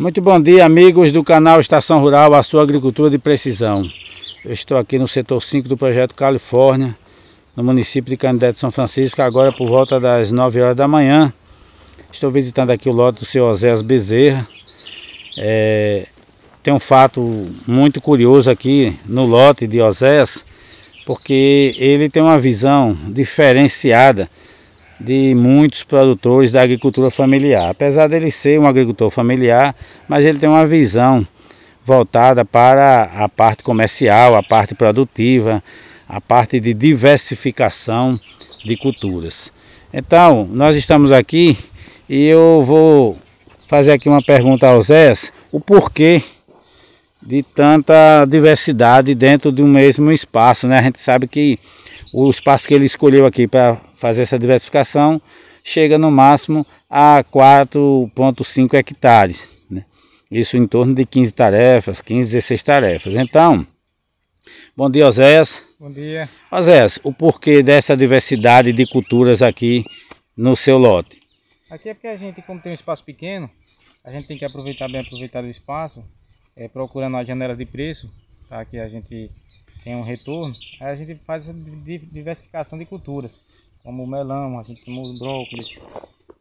Muito bom dia, amigos do canal Estação Rural, a sua agricultura de precisão. Eu estou aqui no setor 5 do projeto Califórnia, no município de Candete de São Francisco, agora por volta das 9 horas da manhã. Estou visitando aqui o lote do seu Osés Bezerra. É, tem um fato muito curioso aqui no lote de Osés, porque ele tem uma visão diferenciada de muitos produtores da agricultura familiar. Apesar dele ser um agricultor familiar, mas ele tem uma visão voltada para a parte comercial, a parte produtiva, a parte de diversificação de culturas. Então, nós estamos aqui e eu vou fazer aqui uma pergunta ao Zé, o porquê de tanta diversidade dentro de um mesmo espaço. Né? A gente sabe que o espaço que ele escolheu aqui para fazer essa diversificação chega no máximo a 4,5 hectares. Né? Isso em torno de 15 tarefas, 15, 16 tarefas. Então, bom dia, Oséias. Bom dia. Oséias, o porquê dessa diversidade de culturas aqui no seu lote? Aqui é porque a gente, como tem um espaço pequeno, a gente tem que aproveitar bem aproveitar o espaço é, procurando as janelas de preço, para que a gente tenha um retorno, aí a gente faz essa diversificação de culturas, como o melão, a gente tem o brócolis.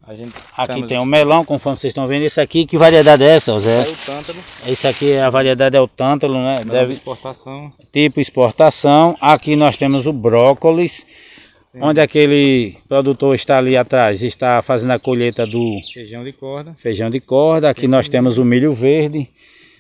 A gente aqui estamos... tem o melão, conforme vocês estão vendo. esse aqui, que variedade é essa, Zé? É o tântalo. esse aqui, a variedade é o tântalo, né? Melão Deve... exportação. Tipo exportação. Aqui nós temos o brócolis. Sim. onde aquele produtor está ali atrás, está fazendo a colheita do feijão de corda. Feijão de corda. Aqui nós temos o milho verde.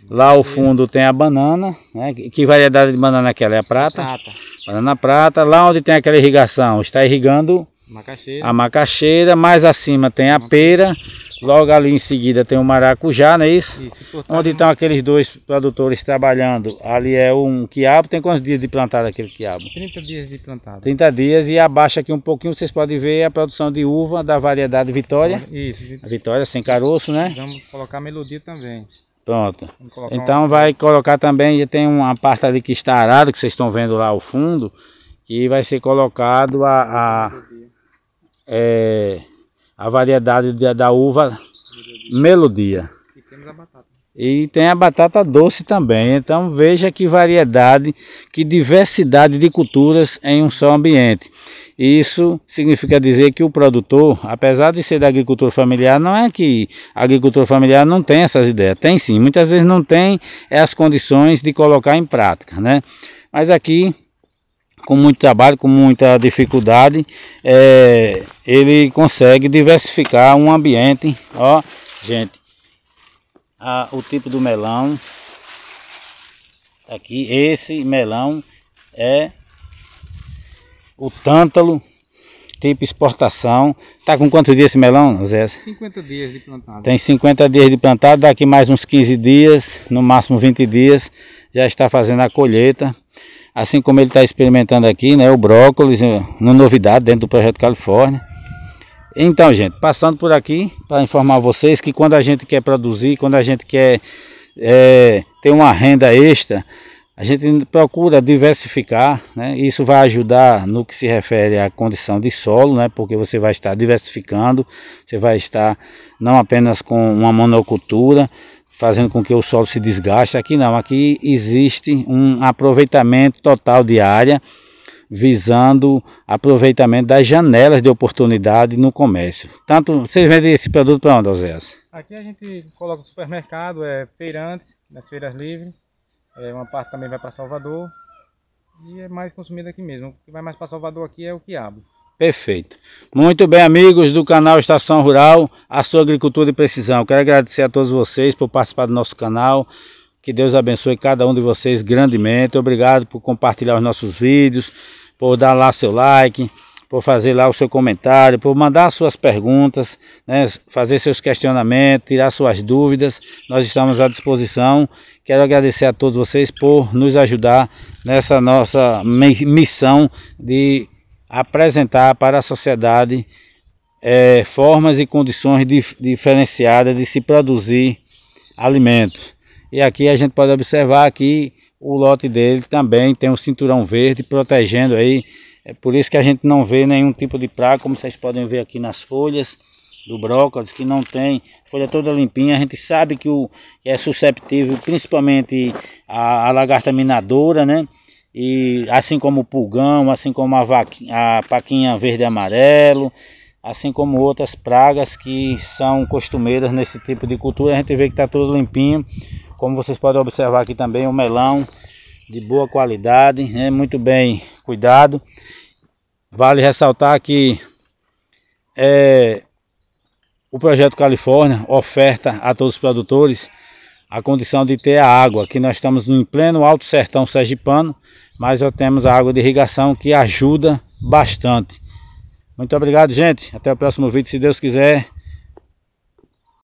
Lá ao fundo tem a banana, né? Que variedade de banana é aquela? É a prata? Prata. Banana prata. Lá onde tem aquela irrigação, está irrigando macaxeira. a macaxeira. Mais acima tem a pera. Logo ali em seguida tem o maracujá, não é isso? isso onde né? estão aqueles dois produtores trabalhando. Ali é um quiabo. Tem quantos dias de plantado aquele quiabo? 30 dias de plantado. 30 dias. E abaixo aqui um pouquinho, vocês podem ver a produção de uva da variedade Vitória. Isso. isso. Vitória sem caroço, né? Vamos colocar melodia também. Pronto. Então vai colocar também, já tem uma parte ali que está arada, que vocês estão vendo lá ao fundo, que vai ser colocado a, a, é, a variedade da, uva Melodia. Melodia. E temos a batata. E tem a batata doce também. Então veja que variedade, que diversidade de culturas em um só ambiente. Isso significa dizer que o produtor, apesar de ser da agricultura familiar, não é que a agricultura familiar não tem essas ideias. Tem sim, muitas vezes não tem as condições de colocar em prática, né? Mas aqui, com muito trabalho, com muita dificuldade, é, ele consegue diversificar um ambiente, ó, gente, a, o tipo do melão. Aqui, esse melão é o tântalo, tipo exportação. Tá com quantos dias esse melão, Zé? 50 dias de plantado. Tem 50 dias de plantado, daqui mais uns 15 dias, no máximo 20 dias, já está fazendo a colheita. Assim como ele está experimentando aqui, né, o brócolis, eh, uma novidade dentro do projeto Califórnia. Então, gente, passando por aqui para informar vocês que quando a gente quer produzir, quando a gente quer é, ter uma renda extra, a gente procura diversificar, né? Isso vai ajudar no que se refere à condição de solo, né? Porque você vai estar diversificando, você vai estar não apenas com uma monocultura, fazendo com que o solo se desgaste. Aqui não, aqui existe um aproveitamento total de área visando aproveitamento das janelas de oportunidade no comércio. Tanto, vocês vendem esse produto para onde, Oséias? Aqui a gente coloca no supermercado, é feirantes, nas feiras livres, é, uma parte também vai para Salvador e é mais consumido aqui mesmo. O que vai mais para Salvador aqui é o quiabo. Perfeito. Muito bem, amigos do canal Estação Rural, a sua agricultura de precisão. Quero agradecer a todos vocês por participar do nosso canal. Que Deus abençoe cada um de vocês grandemente. Obrigado por compartilhar os nossos vídeos, por dar lá seu like, por fazer lá o seu comentário, por mandar suas perguntas, né, fazer seus questionamentos, tirar suas dúvidas. Nós estamos à disposição. Quero agradecer a todos vocês por nos ajudar nessa nossa missão de apresentar para a sociedade é, formas e condições dif diferenciadas de se produzir alimento e aqui a gente pode observar que o lote dele também tem um cinturão verde protegendo aí. É por isso que a gente não vê nenhum tipo de praga, como vocês podem ver aqui nas folhas do brócolis, que não tem folha toda limpinha. A gente sabe que o, é susceptível principalmente a, a lagarta minadora, né? E assim como o pulgão, assim como a, vaquinha, a paquinha verde amarelo, assim como outras pragas que são costumeiras nesse tipo de cultura. A gente vê que está todo limpinho. Como vocês podem observar aqui também, o um melão de boa qualidade, né? muito bem cuidado. Vale ressaltar que é, o projeto Califórnia oferta a todos os produtores a condição de ter a água. Aqui nós estamos em pleno Alto Sertão Sergipano, mas já temos a água de irrigação que ajuda bastante. Muito obrigado, gente. Até o próximo vídeo, se Deus quiser.